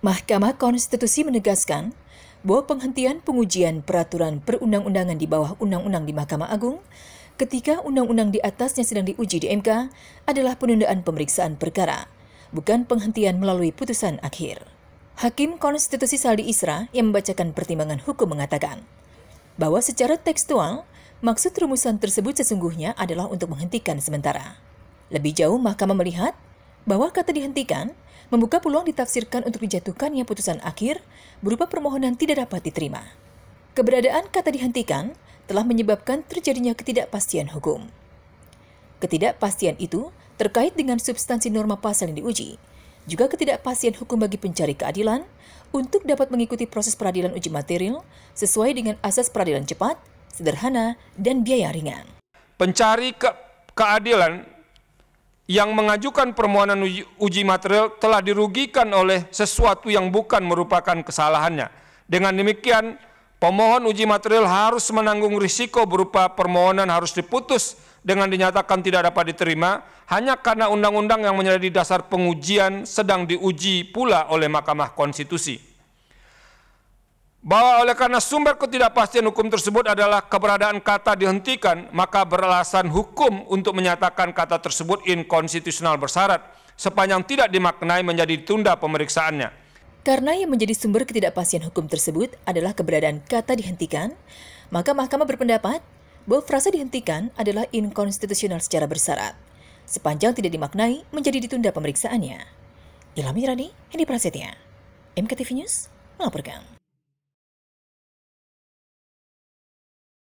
Mahkamah Konstitusi menegaskan bahwa penghentian pengujian peraturan perundang-undangan di bawah Undang-Undang di Mahkamah Agung ketika undang-undang di atasnya sedang diuji di MK adalah penundaan pemeriksaan perkara, bukan penghentian melalui putusan akhir. Hakim Konstitusi Saldi Isra yang membacakan pertimbangan hukum mengatakan bahwa secara tekstual, maksud rumusan tersebut sesungguhnya adalah untuk menghentikan sementara. Lebih jauh, Mahkamah melihat bahwa kata dihentikan membuka peluang ditafsirkan untuk dijatuhkannya putusan akhir berupa permohonan tidak dapat diterima. Keberadaan kata dihentikan telah menyebabkan terjadinya ketidakpastian hukum. Ketidakpastian itu terkait dengan substansi norma pasal yang diuji, juga ketidakpastian hukum bagi pencari keadilan untuk dapat mengikuti proses peradilan uji material sesuai dengan asas peradilan cepat, sederhana, dan biaya ringan. Pencari ke keadilan yang mengajukan permohonan uji, uji material telah dirugikan oleh sesuatu yang bukan merupakan kesalahannya. Dengan demikian, pemohon uji material harus menanggung risiko berupa permohonan harus diputus dengan dinyatakan tidak dapat diterima hanya karena undang-undang yang menjadi dasar pengujian sedang diuji pula oleh Mahkamah Konstitusi bahwa oleh karena sumber ketidakpastian hukum tersebut adalah keberadaan kata dihentikan, maka beralasan hukum untuk menyatakan kata tersebut inkonstitusional bersyarat sepanjang tidak dimaknai menjadi tunda pemeriksaannya. Karena yang menjadi sumber ketidakpastian hukum tersebut adalah keberadaan kata dihentikan, maka mahkamah berpendapat bahwa frasa dihentikan adalah inkonstitusional secara bersyarat, sepanjang tidak dimaknai menjadi ditunda pemeriksaannya. Ilham Irani, Hendi Prasetya, MKTV News, melaporkan.